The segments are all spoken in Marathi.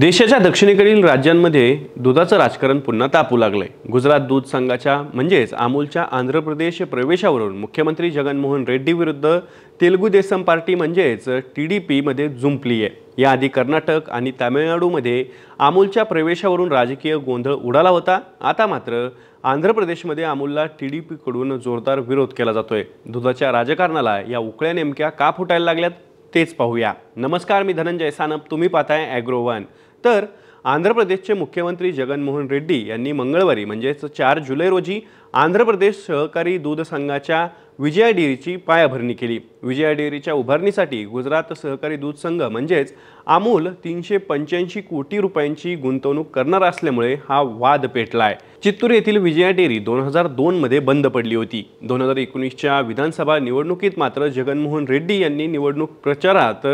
देशाच्या दक्षिणेकडील राज्यांमध्ये दुधाचं राजकारण पुन्हा तापू लागलंय गुजरात दूध संघाच्या म्हणजेच अमूलच्या आंध्र प्रदेश प्रवेशावरून मुख्यमंत्री जगनमोहन रेड्डी विरुद्ध तेलुगू देसम पार्टी म्हणजेच टी डी पीमध्ये झुंपली आहे याआधी कर्नाटक आणि तामिळनाडूमध्ये अमूलच्या प्रवेशावरून राजकीय गोंधळ उडाला होता आता मात्र आंध्र प्रदेशमध्ये अमूलला टी डी पीकडून जोरदार विरोध केला जातोय दुधाच्या राजकारणाला या उकळ्या नेमक्या का फुटायला लागल्यात तेच पाहूया नमस्कार मी धनंजय सानप तुम्ही पाहताय ॲग्रो वन तर आंध्र प्रदेशचे मुख्यमंत्री जगनमोहन रेड्डी यांनी मंगळवारी म्हणजेच चार जुलै रोजी आंध्र प्रदेश सहकारी दूध संघाच्या विजया डेअरीची पायाभरणी केली विजया डेअरीच्या उभारणीसाठी गुजरात सहकारी दूध संघ म्हणजेच अमूल तीनशे पंच्याऐंशी कोटी रुपयांची गुंतवणूक करणार असल्यामुळे हा वाद पेटला चित्तूर येथील विजया डेअरी दोन हजार दोनमध्ये बंद पडली होती दोन हजार एकोणीसच्या विधानसभा निवडणुकीत मात्र जगनमोहन रेड्डी यांनी निवडणूक प्रचारात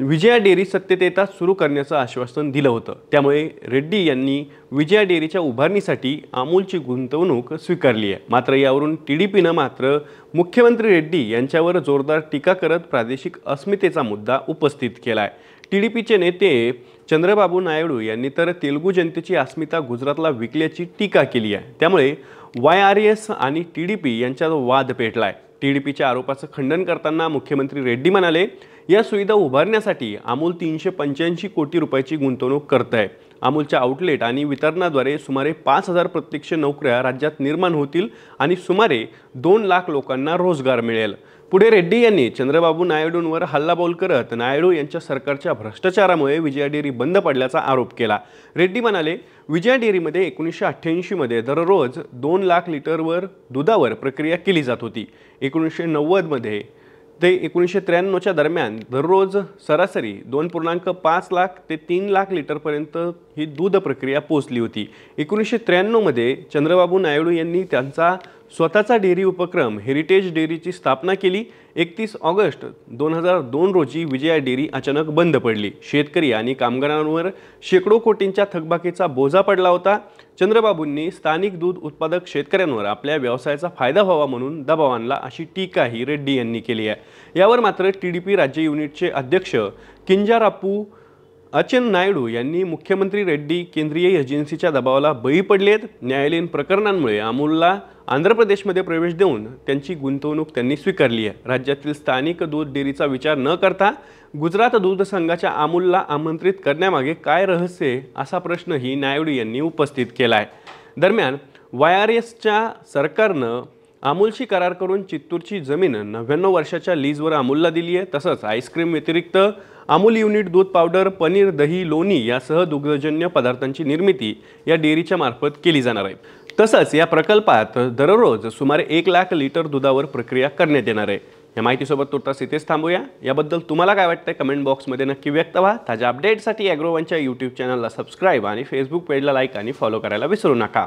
विजया डेरी सत्यतेता सुरू करण्याचं आश्वासन दिलं होतं त्यामुळे रेड्डी यांनी विजया डेअरीच्या उभारणीसाठी अमूलची गुंतवणूक स्वीकारली आहे मात्र यावरून टी डी पीनं मात्र मुख्यमंत्री रेड्डी यांच्यावर जोरदार टीका करत प्रादेशिक अस्मितेचा मुद्दा उपस्थित केला आहे टी डी पीचे नेते चंद्रबाबू नायडू यांनी तर तेलुगू जनतेची अस्मिता गुजरातला विकल्याची टीका केली आहे त्यामुळे वाय आर एस आणि टी डी पी यांच्यात वाद पेटला आहे टी डी पीच्या आरोपाचं खंडन करताना मुख्यमंत्री रेड्डी म्हणाले या सुविधा उभारण्यासाठी अमोल तीनशे पंच्याऐंशी कोटी रुपयाची गुंतवणूक करत आहे अमूलच्या आउटलेट आणि वितरणाद्वारे सुमारे पाच हजार प्रत्यक्ष नोकऱ्या राज्यात निर्माण होतील आणि सुमारे दोन लाख लोकांना रोजगार मिळेल पुढे रेड्डी यांनी चंद्रबाबू नायडूंवर हल्लाबोल करत नायडू यांच्या सरकारच्या भ्रष्टाचारामुळे विजया डेअरी बंद पडल्याचा आरोप केला रेड्डी म्हणाले विजया डेअरीमध्ये एकोणीसशे अठ्ठ्याऐंशीमध्ये दररोज दोन लाख लिटरवर दुधावर प्रक्रिया केली जात होती एकोणीसशे नव्वदमध्ये ते एकोणीसशे त्र्याण्णवच्या दरम्यान दररोज सरासरी दोन पूर्णांक पाच लाख ते तीन लाख लिटरपर्यंत ही दूध प्रक्रिया पोचली होती एकोणीसशे त्र्याण्णवमध्ये चंद्रबाबू नायडू यांनी त्यांचा स्वतःचा डेअरी उपक्रम हेरिटेज डेअरीची स्थापना केली एकतीस ऑगस्ट दोन हजार दोन रोजी विजया डेअरी अचानक बंद पडली शेतकरी आणि कामगारांवर शेकडो कोटींच्या थकबाकीचा बोजा पडला होता चंद्रबाबूंनी स्थानिक दूध उत्पादक शेतकऱ्यांवर आपल्या व्यवसायाचा फायदा व्हावा म्हणून दबाव आणला अशी टीकाही रेड्डी यांनी केली आहे यावर मात्र टी डी पी राज्य युनिटचे अध्यक्ष किंजारापू अचिन नायडू यांनी मुख्यमंत्री रेड्डी केंद्रीय एजन्सीच्या दबावाला बळी पडलेत न्यायालयीन प्रकरणांमुळे अमूलला आंध्र प्रदेशमध्ये प्रवेश देऊन त्यांची गुंतवणूक त्यांनी स्वीकारली आहे राज्यातील स्थानिक दूध डेअरीचा विचार न करता गुजरात दूध संघाच्या अमूलला आमंत्रित करण्यामागे काय रहस्य असा प्रश्नही नायडू यांनी उपस्थित केला आहे दरम्यान वाय आर एसच्या सरकारनं अमूलशी करार करून चित्तूरची जमीन नव्याण्णव वर्षाच्या लीजवर अमूलला दिली आहे तसंच आईस्क्रीम व्यतिरिक्त अमूल युनिट दूध पावडर पनीर दही लोणी यासह दुग्धजन्य पदार्थांची निर्मिती या डेअरीच्या मार्फत केली जाणार आहे तसंच या प्रकल्पात दररोज सुमारे एक लाख लिटर दुधावर प्रक्रिया करण्यात येणार आहे या माहितीसोबत तुर्तास इथेच थांबूया याबद्दल तुम्हाला काय वाटतंय कमेंट बॉक्समध्ये नक्की व्यक्त व्हा ताज्या अपडेट्ससाठी अॅग्रोवनच्या यूट्यूब चॅनलला सबस्क्राईब आणि फेसबुक पेजला लाईक आणि फॉलो करायला विसरू नका